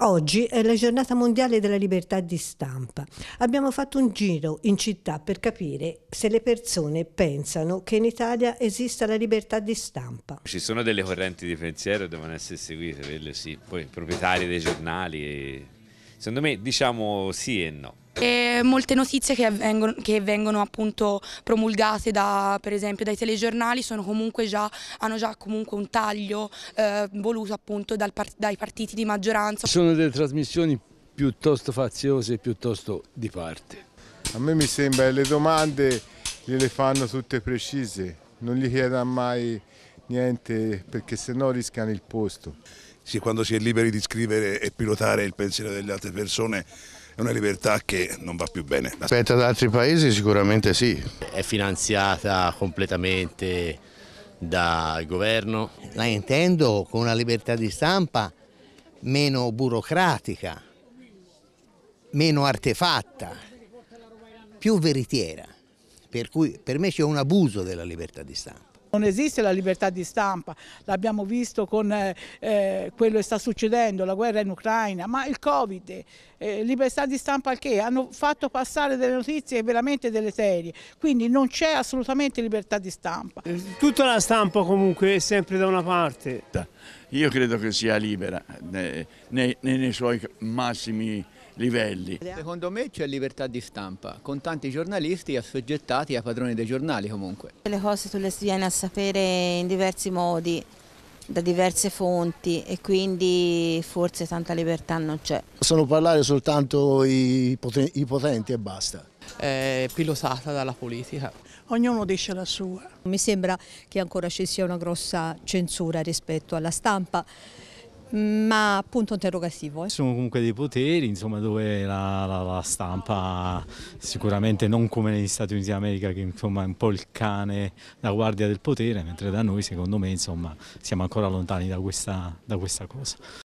Oggi è la giornata mondiale della libertà di stampa. Abbiamo fatto un giro in città per capire se le persone pensano che in Italia esista la libertà di stampa. Ci sono delle correnti di pensiero che devono essere seguite, quelle sì, poi proprietari dei giornali. Secondo me diciamo sì e no. E molte notizie che vengono, che vengono appunto promulgate da, per esempio dai telegiornali già, hanno già comunque un taglio eh, voluto appunto dal, dai partiti di maggioranza. Sono delle trasmissioni piuttosto faziose e piuttosto di parte. A me mi sembra che le domande gliele fanno tutte precise, non gli chiedano mai niente perché sennò rischiano il posto. Sì, quando si è liberi di scrivere e pilotare il pensiero delle altre persone è una libertà che non va più bene. Rispetto ad altri paesi sicuramente sì. È finanziata completamente dal governo. La intendo con una libertà di stampa meno burocratica, meno artefatta, più veritiera, per cui per me c'è un abuso della libertà di stampa. Non esiste la libertà di stampa, l'abbiamo visto con eh, eh, quello che sta succedendo, la guerra in Ucraina, ma il Covid, eh, libertà di stampa che? Hanno fatto passare delle notizie veramente deleterie, quindi non c'è assolutamente libertà di stampa. Eh, tutta la stampa comunque è sempre da una parte. Io credo che sia libera nei, nei, nei suoi massimi livelli. Secondo me c'è libertà di stampa, con tanti giornalisti assoggettati a padroni dei giornali comunque. Le cose tu le vieni a sapere in diversi modi, da diverse fonti e quindi forse tanta libertà non c'è. Possono parlare soltanto i, potenti e basta. È pilotata dalla politica. Ognuno dice la sua. Mi sembra che ancora ci sia una grossa censura rispetto alla stampa ma appunto interrogativo. Eh. Sono comunque dei poteri insomma, dove la, la, la, stampa sicuramente non come negli Stati Uniti d'America che insomma, è un po' il cane, la guardia del potere, mentre da noi secondo me insomma, siamo ancora lontani da questa, da questa cosa.